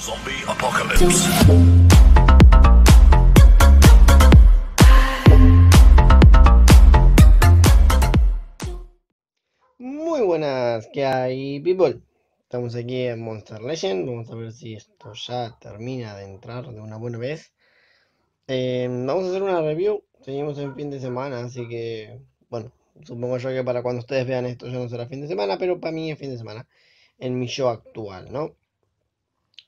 Zombie Apocalypse. Muy buenas, ¿qué hay, people? Estamos aquí en Monster Legend. Vamos a ver si esto ya termina de entrar de una buena vez. Em, vamos a hacer una review. Seguimos en fin de semana, así que, bueno, supongo yo que para cuando ustedes vean esto ya no será fin de semana, pero para mí es fin de semana en mi show actual, ¿no?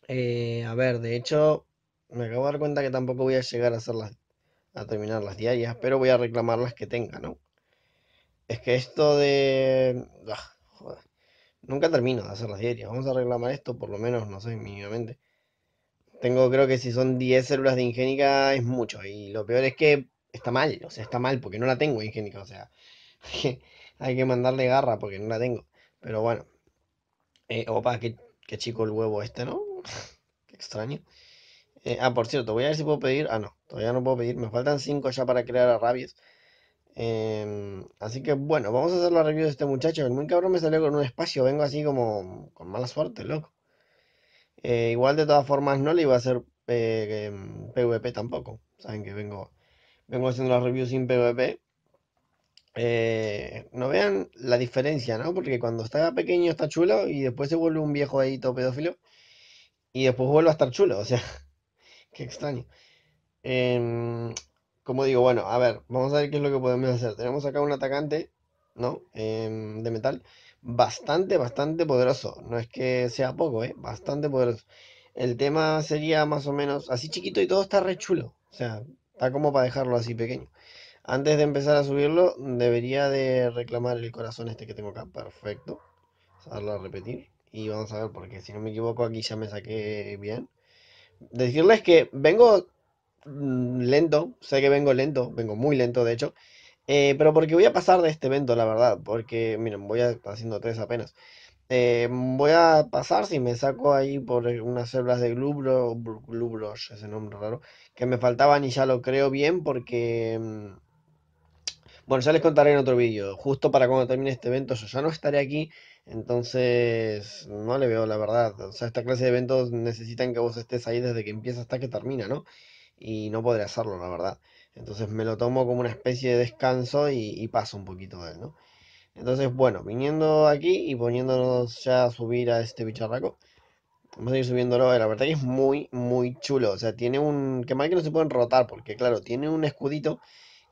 Eh, a ver, de hecho, me acabo de dar cuenta que tampoco voy a llegar a hacerlas, a terminar las diarias, pero voy a reclamar las que tenga, ¿no? Es que esto de... Ah, joder. Nunca termino de hacer las diarias. Vamos a reclamar esto, por lo menos, no sé, mínimamente. Tengo, creo que si son 10 células de ingénica es mucho. Y lo peor es que está mal, o sea, está mal porque no la tengo ingénica, o sea, hay que mandarle garra porque no la tengo. Pero bueno. Eh, opa, qué, qué chico el huevo este, ¿no? Qué extraño. Eh, ah, por cierto, voy a ver si puedo pedir. Ah, no, todavía no puedo pedir. Me faltan 5 ya para crear a rabies. Em, así que bueno, vamos a hacer la review de este muchacho. El muy cabrón me salió con un espacio. Vengo así como con mala suerte, loco. Eh, igual de todas formas no le iba a hacer eh, em, PvP tampoco. Saben que vengo, vengo haciendo la reviews sin PvP. no vean la diferencia, ¿no? Porque cuando está pequeño está chulo y después se vuelve un viejo ahí todo pedófilo y después vuelve a estar chulo, o sea, qué extraño. Em, como digo, bueno, a ver, vamos a ver qué es lo que podemos hacer. Tenemos acá un atacante, ¿no? Em, de metal, bastante, bastante poderoso. No es que sea poco, ¿eh? Bastante poderoso. El tema sería más o menos así chiquito y todo está re chulo. O sea, está como para dejarlo así pequeño. Antes de empezar a subirlo, debería de reclamar el corazón este que tengo acá. Perfecto. Vamos a darlo a repetir y vamos a ver, porque si no me equivoco aquí ya me saqué bien. Decirles que vengo mm, lento, sé que vengo lento, vengo muy lento de hecho, eh, pero porque voy a pasar de este evento, la verdad, porque miren, voy haciendo tres apenas. Eh, voy a pasar si me saco ahí por unas células de glublos glubros ese nombre raro, que me faltaban y ya lo creo bien porque... Mm, bueno, ya les contaré en otro vídeo. Justo para cuando termine este evento, yo ya no estaré aquí. Entonces, no le veo la verdad. O sea, esta clase de eventos necesitan que vos estés ahí desde que empieza hasta que termina, ¿no? Y no podré hacerlo, la verdad. Entonces me lo tomo como una especie de descanso y, paso un poquito de él, ¿no? Entonces, bueno, viniendo aquí y poniéndonos ya a subir a este bicharraco. Vamos a ir subiéndolo. La verdad que es muy, muy chulo. O sea, tiene un... que mal que no se pueden rotar, porque claro, tiene un escudito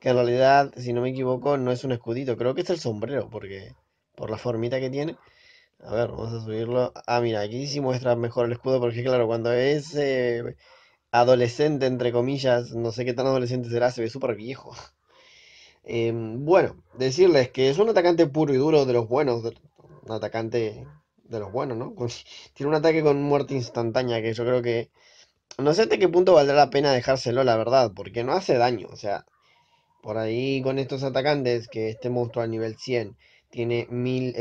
que en realidad, si no me equivoco, no es un escudito. Creo que es el sombrero, porque por la formita que tiene. A ver, vamos a subirlo. Ah, mira, aquí sí muestra mejor el escudo porque claro, cuando es eh, adolescente, entre comillas, no sé qué tan adolescente será, se ve súper viejo. Em, bueno, decirles que es un atacante puro y duro de los buenos, un atacante de los buenos, ¿no? tiene un ataque con muerte instantánea que yo creo que... No sé hasta qué punto valdrá la pena dejárselo, la verdad, porque no hace daño. O sea, por ahí con estos atacantes, que este monstruo al nivel 100 tiene mil,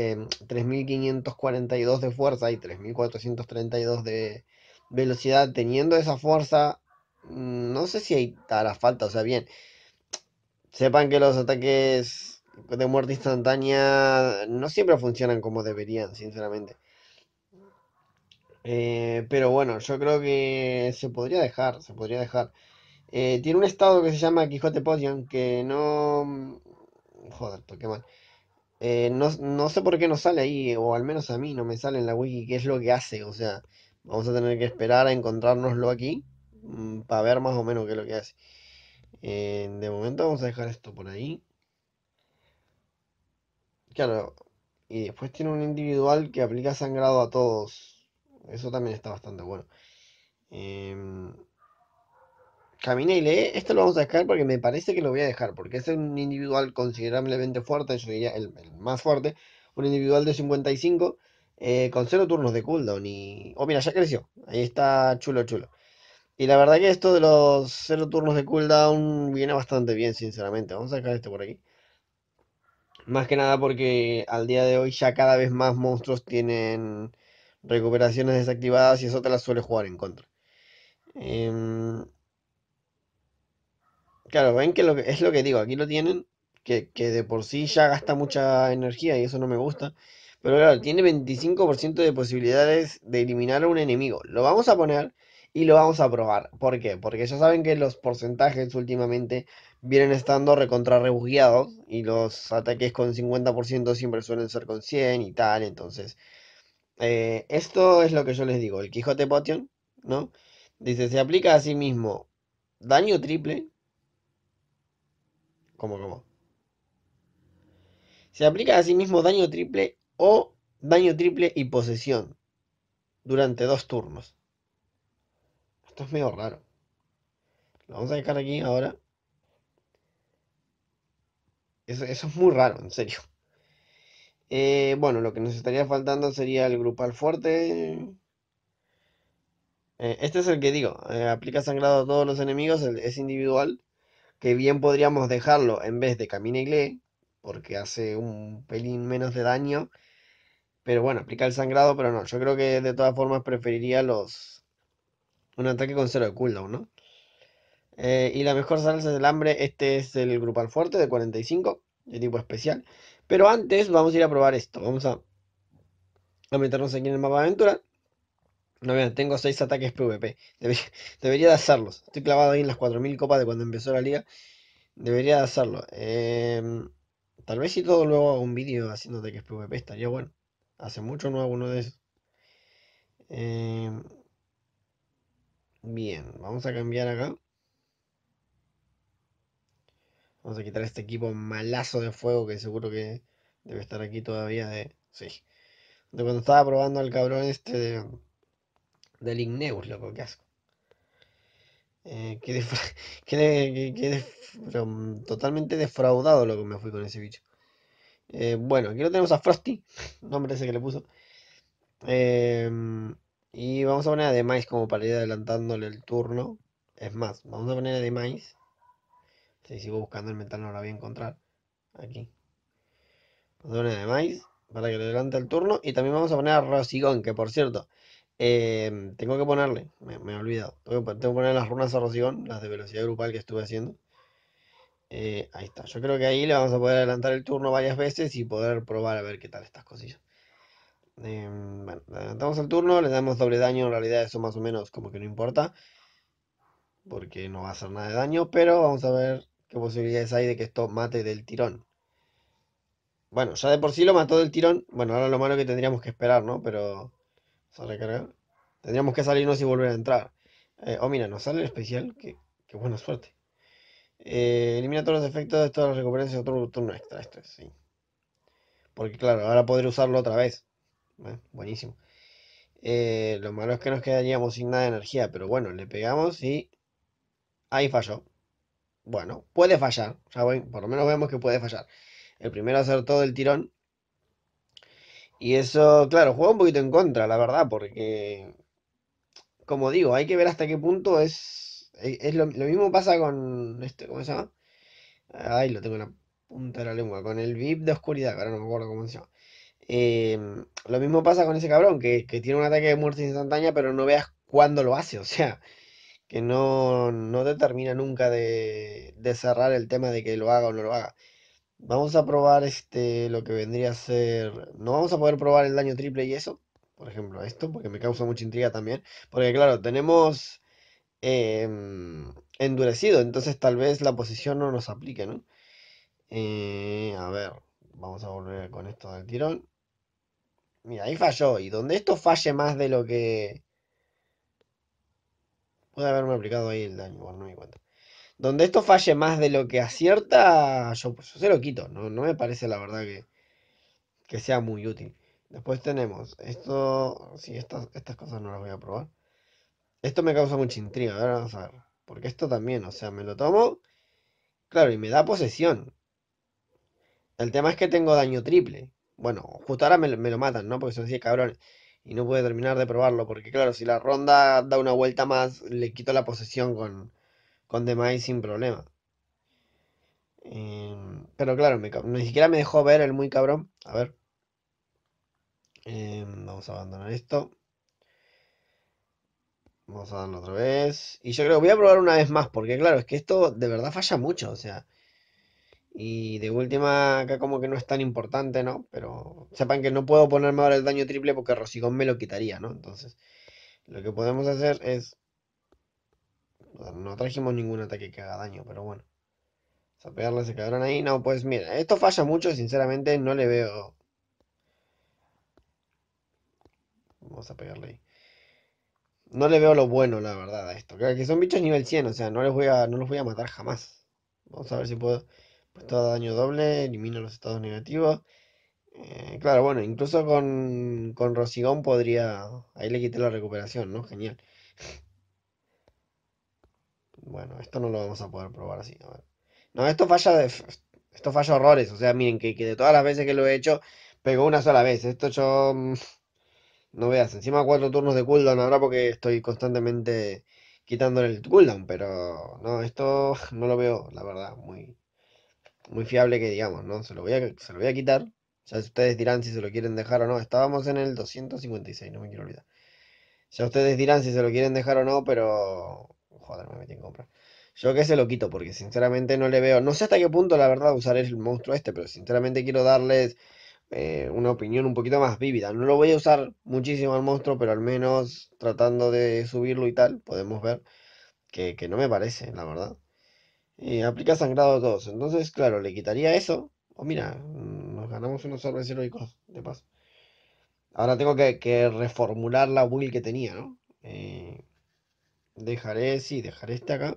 3.542 em, de fuerza y 3.432 de velocidad. Teniendo esa fuerza, mm, no sé si hay, hará falta. O sea, bien, sepan que los ataques de muerte instantánea no siempre funcionan como deberían, sinceramente. Eh, pero bueno, yo creo que se podría dejar, se podría dejar. Eh, tiene un estado que se llama Quijote Potion, que no... Mm, joder, toqué mal. Eh, no, sé por qué no sale ahí, o al menos a mí no me sale en la wiki qué es lo que hace. O sea, vamos a tener que esperar a encontrárnoslo aquí mm, para ver más o menos qué es lo que hace. Eh, de momento vamos a dejar esto por ahí. Claro, y después tiene un individual que aplica sangrado a todos. Eso también está bastante bueno. Em, Caminé y lee, esto lo vamos a dejar porque me parece que lo voy a dejar, porque es un individual considerablemente fuerte, yo diría el, más fuerte, un individual de 55 eh, con 0 turnos de cooldown y... Oh, mira, ya creció, ahí está chulo, chulo. Y la verdad que esto de los 0 turnos de cooldown viene bastante bien, sinceramente. Vamos a dejar este por aquí. Más que nada porque al día de hoy ya cada vez más monstruos tienen recuperaciones desactivadas y eso te las suele jugar en contra. Eh... Claro, ven que, lo es lo que digo, aquí lo tienen, que, de por sí ya gasta mucha energía y eso no me gusta. Pero claro, tiene 25% de posibilidades de eliminar a un enemigo. Lo vamos a poner y lo vamos a probar. ¿Por qué? Porque ya saben que los porcentajes últimamente vienen estando recontra y los ataques con 50% siempre suelen ser con 100 y tal. Entonces, eh, esto es lo que yo les digo. El Quijote Potion, ¿no? Dice, se aplica a sí mismo daño triple como cómo? Se aplica mismo daño triple o daño triple y posesión durante dos turnos. Esto es medio raro. Lo vamos a dejar aquí ahora. Eso, es muy raro, en serio. Eh, bueno, lo que nos estaría faltando sería el grupal fuerte. Eh, este es el que digo. Eh, aplica sangrado a todos los enemigos. es individual que bien podríamos dejarlo en vez de Camina y porque hace un pelín menos de daño. Pero bueno, aplica el sangrado, pero no. Yo creo que de todas formas preferiría los. Un ataque con cero de cooldown, ¿no? Eh, y la mejor salsa del hambre, este es el grupal fuerte de 45, de tipo especial. Pero antes vamos a ir a probar esto. Vamos a, a meternos aquí en el mapa de aventura. No vean, tengo 6 ataques PvP. Debería, de hacerlos. Estoy clavado ahí en las 4000 copas de cuando empezó la liga. Debería de hacerlo. Em, tal vez si todo luego hago un vídeo haciendo ataques PvP, estaría bueno. Hace mucho no hago uno de esos. Em, bien, vamos a cambiar acá. Vamos a quitar este equipo malazo de fuego que seguro que debe estar aquí todavía de... Sí. De cuando estaba probando al cabrón este del Igneus, loco, que asco. Eh, totalmente defraudado, lo que me fui con ese bicho. Eh, bueno, aquí lo tenemos a Frosty, nombre ese que le puso. Em, y vamos a poner a Demais como para ir adelantándole el turno. Es más, vamos a poner a Demais. Si sigo buscando el metal no la voy a encontrar. Aquí. Vamos a poner a para que le adelante el turno. Y también vamos a poner a Rosigón, que por cierto, Em, tengo que ponerle, me, he olvidado. Tengo que, poner las runas a Rocigón, las de velocidad grupal que estuve haciendo. Eh, ahí está. Yo creo que ahí le vamos a poder adelantar el turno varias veces y poder probar a ver qué tal estas cosillas. Em, bueno, adelantamos el turno, le damos doble daño. En realidad, eso más o menos como que no importa. Porque no va a hacer nada de daño. Pero vamos a ver qué posibilidades hay de que esto mate del tirón. Bueno, ya de por sí lo mató del tirón. Bueno, ahora lo malo que tendríamos que esperar, ¿no? Pero. Tendríamos que salirnos y volver a entrar. Eh, oh, mira, nos sale el especial. Qué, buena suerte. Eh, elimina todos los efectos de todas las de otro turno extra. Esto sí. Porque claro, ahora podré usarlo otra vez. ¿eh? Buenísimo. lo malo es que nos quedaríamos sin nada de energía. Pero bueno, le pegamos y... Ahí falló. Bueno, puede fallar. por lo menos vemos que puede fallar. El primero hacer todo el tirón y eso, claro, juega un poquito en contra, la verdad, porque, como digo, hay que ver hasta qué punto es... E, es lo, mismo pasa con... Este, ¿Cómo se llama? Ay, lo tengo en la punta de la lengua, con el VIP de oscuridad, ahora no me acuerdo cómo se llama. Em, lo mismo pasa con ese cabrón, que, tiene un ataque de muerte instantánea, pero no veas cuándo lo hace, o sea, que no, no nunca de cerrar el tema de que lo haga o no lo haga. Vamos a probar este, lo que vendría a ser... No vamos a poder probar el daño triple y eso. Por ejemplo, esto, porque me causa mucha intriga también. Porque claro, tenemos em, endurecido, entonces tal vez la posición no nos aplique, ¿no? Eh, a ver, vamos a volver con esto del tirón. Mira, ahí falló. Y donde esto falle más de lo que... Puede haberme aplicado ahí el daño, bueno, no me cuenta. Donde esto falle más de lo que acierta, yo, pues, se lo quito. No, me parece la verdad que, que sea muy útil. Después tenemos esto. si estas, estas cosas no las voy a probar. Esto me causa mucha intriga. Ahora vamos a ver. Porque esto también, o sea, me lo tomo. Claro, y me da posesión. El tema es que tengo daño triple. Bueno, justo ahora me, lo matan, ¿no? Porque son así cabrón. Y no pude terminar de probarlo. Porque, claro, si la ronda da una vuelta más, le quito la posesión con, con Demais sin problema. Em, pero claro, ni siquiera me dejó ver el muy cabrón. A ver. Em, vamos a abandonar esto. Vamos a darlo otra vez. Y yo creo que voy a probar una vez más, porque claro, es que esto de verdad falla mucho, o sea. Y de última, acá como que no es tan importante, ¿no? Pero sepan que no puedo ponerme ahora el daño triple porque Rosigón me lo quitaría, ¿no? Entonces, lo que podemos hacer es no trajimos ningún ataque que haga daño, pero bueno. Vamos a pegarle a ese cabrón ahí. No, pues mira, esto falla mucho, sinceramente, no le veo. Vamos a pegarle ahí. No le veo lo bueno, la verdad, a esto. que son bichos nivel 100, o sea, no, les voy a, no los voy a matar jamás. Vamos a ver si puedo. Pues todo daño doble, elimino los estados negativos. Eh, claro, bueno, incluso con, con Rosigón podría. Ahí le quité la recuperación, ¿no? Genial. Bueno, esto no lo vamos a poder probar así. No, esto falla de, esto falla horrores. O sea, miren que, de todas las veces que lo he hecho, pegó una sola vez. Esto yo. Mm, no veas, encima cuatro turnos de cooldown ahora porque estoy constantemente quitándole el cooldown, pero no, esto no lo veo, la verdad, muy, muy fiable que digamos, ¿no? Se lo voy a, se lo voy a quitar. Ya ustedes dirán si se lo quieren dejar o no. Estábamos en el 256, no me quiero olvidar. Ya ustedes dirán si se lo quieren dejar o no, pero yo que se lo quito porque sinceramente no le veo. No sé hasta qué punto, la verdad, usar el monstruo este, pero sinceramente quiero darles eh, una opinión un poquito más vívida. No lo voy a usar muchísimo al monstruo, pero al menos tratando de subirlo y tal, podemos ver que, no me parece, la verdad. aplica sangrado 2. Entonces, claro, le quitaría eso. O oh, mira, mm, nos ganamos unos orbes heroicos, de paso. Ahora tengo que, reformular la build que tenía, ¿no? Eh, Dejaré, sí, dejaré este acá.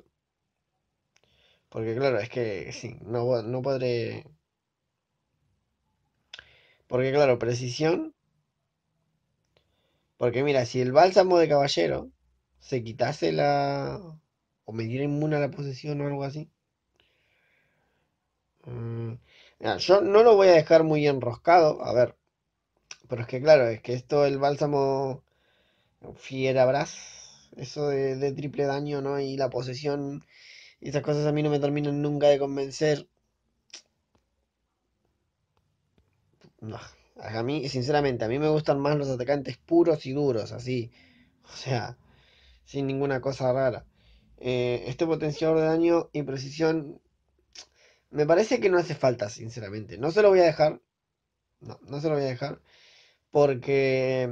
Porque claro, es que sí, no, no podré... Porque claro, precisión. Porque mira, si el bálsamo de caballero se quitase la... O me diera inmune a la posesión o algo así. Mm, yo no lo voy a dejar muy enroscado. A ver. Pero es que claro, es que esto, el bálsamo... Fiera eso de, triple daño, ¿no? Y la posesión. Y esas cosas a mí no me terminan nunca de convencer. No. A mí, sinceramente, a mí me gustan más los atacantes puros y duros, así. O sea, sin ninguna cosa rara. Eh, este potenciador de daño y precisión me parece que no hace falta, sinceramente. No se lo voy a dejar. No, no se lo voy a dejar. Porque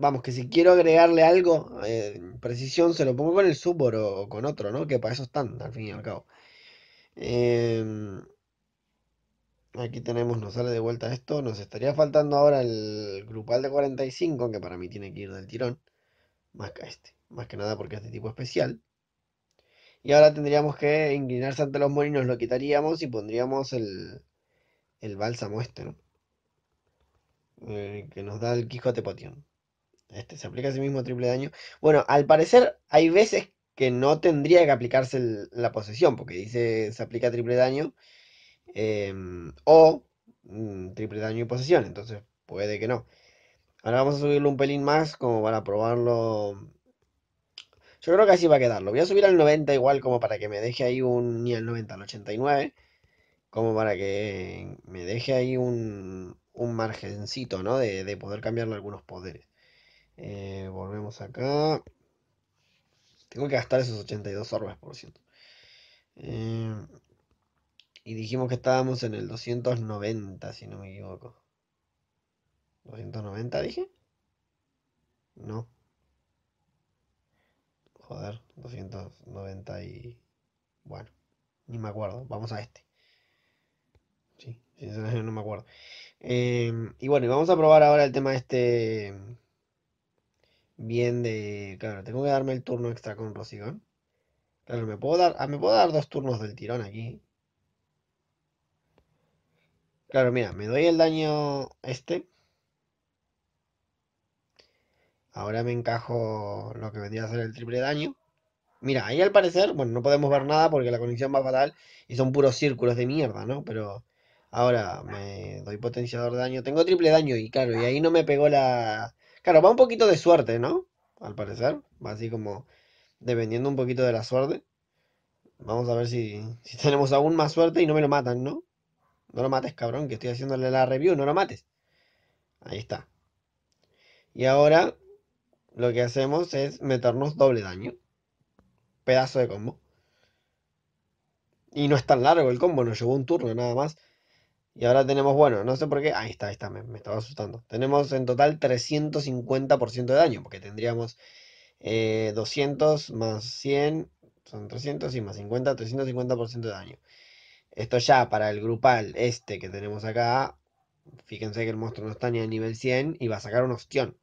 vamos, que si quiero agregarle algo, En eh, precisión, se lo pongo con el subor o con otro, ¿no? Que para eso están, al fin y al cabo. Em, aquí tenemos, nos sale de vuelta esto. Nos estaría faltando ahora el grupal de 45, que para mí tiene que ir del tirón. Más que este. Más que nada porque es de tipo especial. Y ahora tendríamos que inclinarse ante los molinos, lo quitaríamos y pondríamos el, el bálsamo este, ¿no? Eh, que nos da el Quijote potión este se aplica a mismo triple daño. Bueno, al parecer hay veces que no tendría que aplicarse la posesión, porque dice se aplica triple daño em, o mm, triple daño y posesión, entonces puede que no. Ahora vamos a subirlo un pelín más como para probarlo. Yo creo que así va a quedarlo. voy a subir al 90 igual como para que me deje ahí un... Ni al 90, al 89. Como para que me deje ahí un, un margencito, ¿no? De, de poder cambiarle algunos poderes. Eh, volvemos acá. Tengo que gastar esos 82 orbes, por cierto. Eh, y dijimos que estábamos en el 290, si no me equivoco. ¿290 dije? No. Joder, 290 y... Bueno, ni me acuerdo. Vamos a este. Sí, sinceramente no me acuerdo. Eh, y bueno, y vamos a probar ahora el tema este bien de. Claro, tengo que darme el turno extra con Rosigón. Claro, me puedo dar, ah, me puedo dar dos turnos del tirón aquí. Claro, mira, me doy el daño este. Ahora me encajo lo que vendría a ser el triple daño. Mira, ahí al parecer, bueno, no podemos ver nada porque la conexión va fatal y son puros círculos de mierda, ¿no? Pero ahora me doy potenciador de daño. Tengo triple daño y claro, y ahí no me pegó la, Claro, va un poquito de suerte, ¿no? Al parecer, va así como dependiendo un poquito de la suerte. Vamos a ver si, si tenemos aún más suerte y no me lo matan, ¿no? No lo mates, cabrón, que estoy haciéndole la review, no lo mates. Ahí está. Y ahora lo que hacemos es meternos doble daño. Pedazo de combo. Y no es tan largo el combo, nos llevó un turno nada más. Y ahora tenemos, bueno, no sé por qué. Ahí está, ahí está, me, estaba asustando. Tenemos en total 350% de daño, porque tendríamos 200 eh, más 100, son 300 y más 50, 350% de daño. Esto ya para el grupal este que tenemos acá. Fíjense que el monstruo no está ni a nivel 100 y va a sacar un ostión,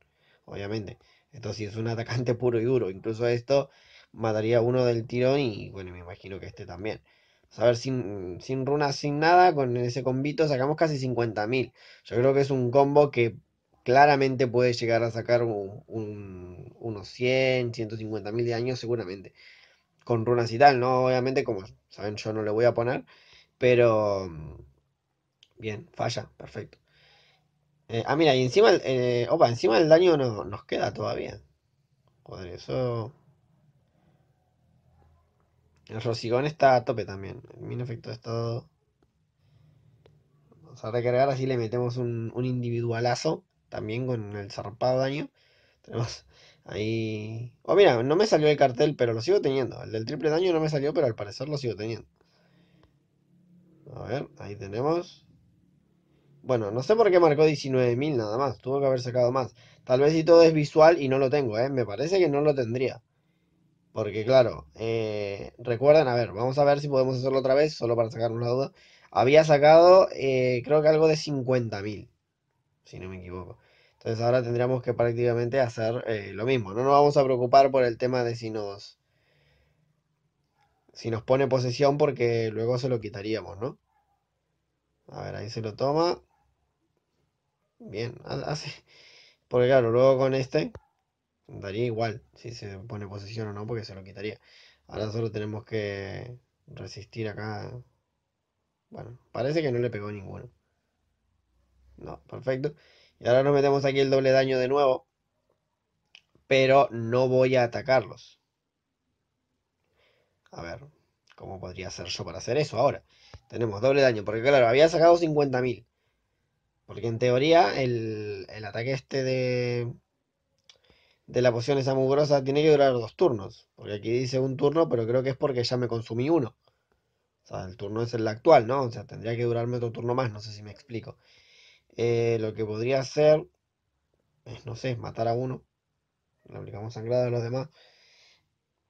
obviamente. Esto sí es un atacante puro y duro. Incluso esto mataría uno del tirón y bueno, me imagino que este también. A ver, sin, sin runas, sin nada, con ese combito sacamos casi 50.000. Yo creo que es un combo que claramente puede llegar a sacar unos 100, 150.000 mil de daño seguramente. Con runas y tal, ¿no? Obviamente, como saben, yo no le voy a poner. Pero... Mm, bien, falla, perfecto. Eh, ah, mira, y encima, eh, opa, encima el daño no, nos queda todavía. Joder, eso... El Rosigón está a tope también. El min efecto está. Vamos a recargar, así le metemos un, un individualazo. También con el zarpado daño. Tenemos ahí. Oh, mira, no me salió el cartel, pero lo sigo teniendo. El del triple daño no me salió, pero al parecer lo sigo teniendo. A ver, ahí tenemos. Bueno, no sé por qué marcó 19.000 nada más. Tuvo que haber sacado más. Tal vez si todo es visual y no lo tengo, ¿eh? Me parece que no lo tendría. Porque claro, eh, recuerden, a ver, vamos a ver si podemos hacerlo otra vez, solo para sacarnos la duda. Había sacado, eh, creo que algo de 50.000, si no me equivoco. Entonces ahora tendríamos que prácticamente hacer eh, lo mismo. No nos vamos a preocupar por el tema de si nos, si nos pone posesión, porque luego se lo quitaríamos, ¿no? A ver, ahí se lo toma. Bien, hace... Porque claro, luego con este daría igual si se pone posición o no, porque se lo quitaría. Ahora solo tenemos que resistir acá. Bueno, parece que no le pegó ninguno. No, perfecto. Y ahora nos metemos aquí el doble daño de nuevo. Pero no voy a atacarlos. A ver, ¿cómo podría hacer yo para hacer eso ahora? Tenemos doble daño, porque claro, había sacado 50.000. Porque en teoría el ataque este de, de la poción esa mugrosa tiene que durar dos turnos. Porque aquí dice un turno, pero creo que es porque ya me consumí uno. O sea, el turno es el actual, ¿no? O sea, tendría que durarme otro turno más, no sé si me explico. Eh, lo que podría hacer es, no sé, matar a uno. Le aplicamos sangrado a los demás.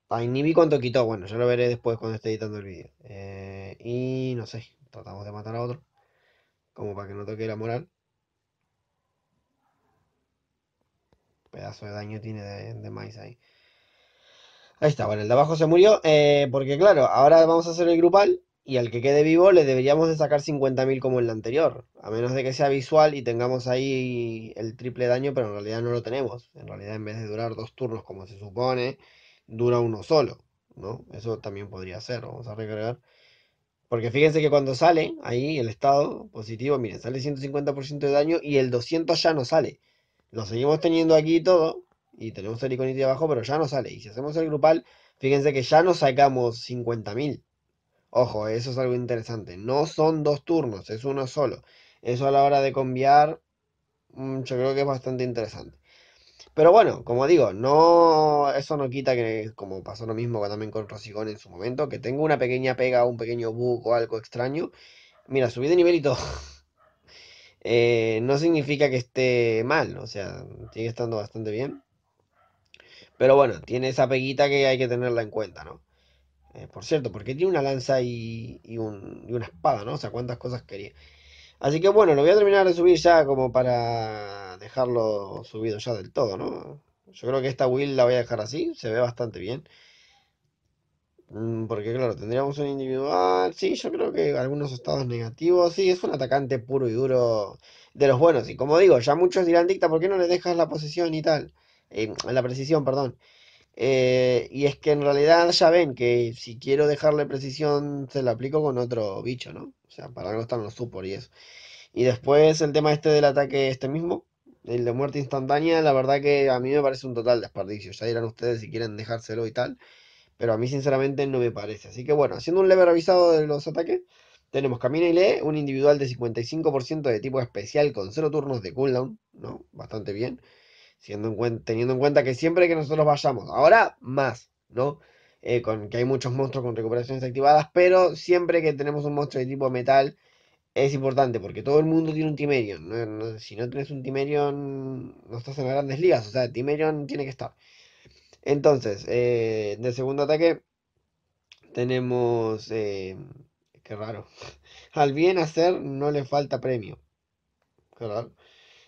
Ah, ni vi cuánto quitó. Bueno, ya lo veré después cuando esté editando el vídeo. Eh, y no sé, tratamos de matar a otro. Como para que no toque la moral. pedazo de daño tiene de, maíz ahí. Ahí está, bueno, el de abajo se murió, eh, porque claro, ahora vamos a hacer el grupal y al que quede vivo le deberíamos de sacar 50.000 como el anterior, a menos de que sea visual y tengamos ahí el triple daño, pero en realidad no lo tenemos. En realidad en vez de durar dos turnos como se supone, dura uno solo, ¿no? Eso también podría ser, vamos a recargar. Porque fíjense que cuando sale ahí el estado positivo, miren, sale 150% de daño y el 200 ya no sale. Lo seguimos teniendo aquí todo. Y tenemos el iconito de abajo, pero ya no sale. Y si hacemos el grupal, fíjense que ya no sacamos 50.000. Ojo, eso es algo interesante. No son dos turnos, es uno solo. Eso a la hora de conviar, mm, yo creo que es bastante interesante. Pero bueno, como digo, no eso no quita que, como pasó lo mismo también con Rosigón en su momento, que tengo una pequeña pega, un pequeño bug o algo extraño. Mira, subí de nivel y todo. Eh, no significa que esté mal, o sea, sigue estando bastante bien. Pero bueno, tiene esa peguita que hay que tenerla en cuenta, ¿no? Eh, por cierto, porque tiene una lanza y, una espada, ¿no? O sea, cuántas cosas quería. Así que bueno, lo voy a terminar de subir ya como para dejarlo subido ya del todo, ¿no? Yo creo que esta will la voy a dejar así, se ve bastante bien. Mm, porque claro, tendríamos un individual, sí, yo creo que algunos estados negativos, sí, es un atacante puro y duro de los buenos. Y como digo, ya muchos dirán, dicta, ¿por qué no le dejas la posición y tal? Eh, la precisión, perdón. Eh, y es que en realidad ya ven que si quiero dejarle precisión, se la aplico con otro bicho, ¿no? O sea, para estar están los super y eso. Y después el tema este del ataque este mismo, el de muerte instantánea, la verdad que a mí me parece un total desperdicio. Ya dirán ustedes si quieren dejárselo y tal. Pero a mí sinceramente no me parece. Así que bueno, haciendo un lever avisado de los ataques, tenemos Camina y Lee, un individual de 55% de tipo especial con 0 turnos de cooldown, ¿no? Bastante bien. teniendo en cuenta que siempre que nosotros vayamos, ahora más, ¿no? Eh, con que hay muchos monstruos con recuperaciones activadas, pero siempre que tenemos un monstruo de tipo metal es importante porque todo el mundo tiene un Timerion. si no tienes un Timerion, no estás en las grandes ligas, o sea, Timerion tiene que estar. Entonces, eh, de segundo ataque tenemos... Eh, qué raro. Al bien hacer no le falta premio. Qué raro.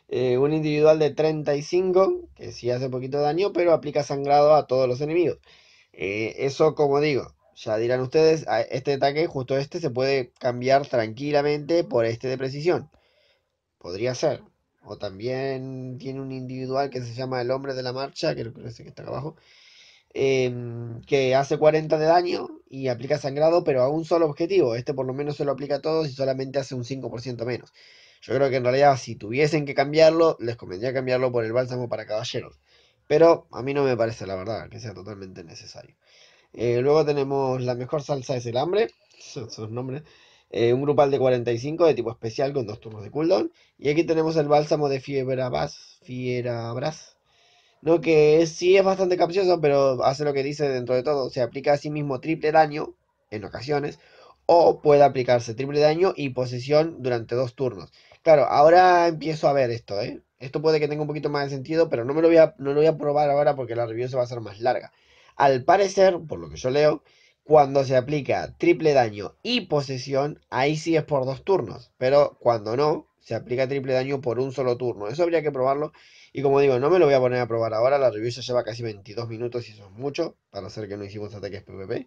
Eh, un individual de 35, que sí hace poquito daño, pero aplica sangrado a todos los enemigos. Eh, eso, como digo, ya dirán ustedes, este ataque, justo este, se puede cambiar tranquilamente por este de precisión. Podría ser, o también tiene un individual que se llama El Hombre de la Marcha, que parece que está abajo, em, que hace 40 de daño y aplica sangrado, pero a un solo objetivo. Este por lo menos se lo aplica a todos y solamente hace un 5% menos. Yo creo que en realidad si tuviesen que cambiarlo, les convendría cambiarlo por el bálsamo para caballeros. Pero a mí no me parece la verdad que sea totalmente necesario. Eh, luego tenemos la mejor salsa es el hambre. Son sus nombres. Eh, un grupal de 45 de tipo especial con dos turnos de cooldown. Y aquí tenemos el bálsamo de Fiera Fierabras, ¿no? que sí es bastante capcioso, pero hace lo que dice dentro de todo. Se aplica a sí mismo triple daño en ocasiones, o puede aplicarse triple daño y posesión durante dos turnos. Claro, ahora empiezo a ver esto, ¿eh? Esto puede que tenga un poquito más de sentido, pero no, me lo voy a, no lo voy a probar ahora porque la review se va a hacer más larga. Al parecer, por lo que yo leo, cuando se aplica triple daño y posesión, ahí sí es por dos turnos, pero cuando no, se aplica triple daño por un solo turno. Eso habría que probarlo. Y como digo, no me lo voy a poner a probar ahora. La review ya lleva casi 22 minutos y eso es mucho para hacer que no hicimos ataques PvP.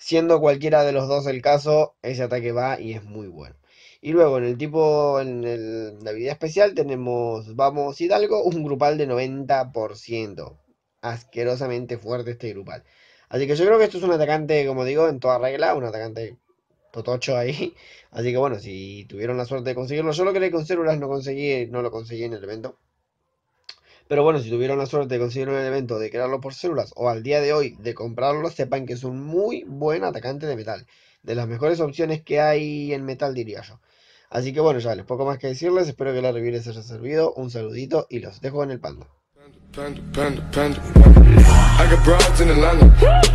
Siendo cualquiera de los dos el caso, ese ataque va y es muy bueno. Y luego en el tipo, en el, la vida especial, tenemos Vamos Hidalgo, un grupal de 90%. Asquerosamente fuerte este grupal. Así que yo creo que esto es un atacante, como digo, en toda regla, un atacante totocho ahí. Así que bueno, si tuvieron la suerte de conseguirlo, yo lo creé con células, no conseguí, no lo conseguí en el evento. Pero bueno, si tuvieron la suerte de conseguirlo en el evento, de crearlo por células o al día de hoy de comprarlo, sepan que es un muy buen atacante de metal. De las mejores opciones que hay en metal, diría yo. Así que bueno, ya les poco más que decirles. Espero que la review les haya servido. Un saludito y los dejo en el palo. Panda, panda, panda. I got broads in Atlanta.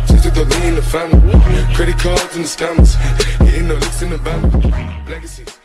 Just to throw in the family. Credit cards and the scammers. getting the licks in the van. Legacies.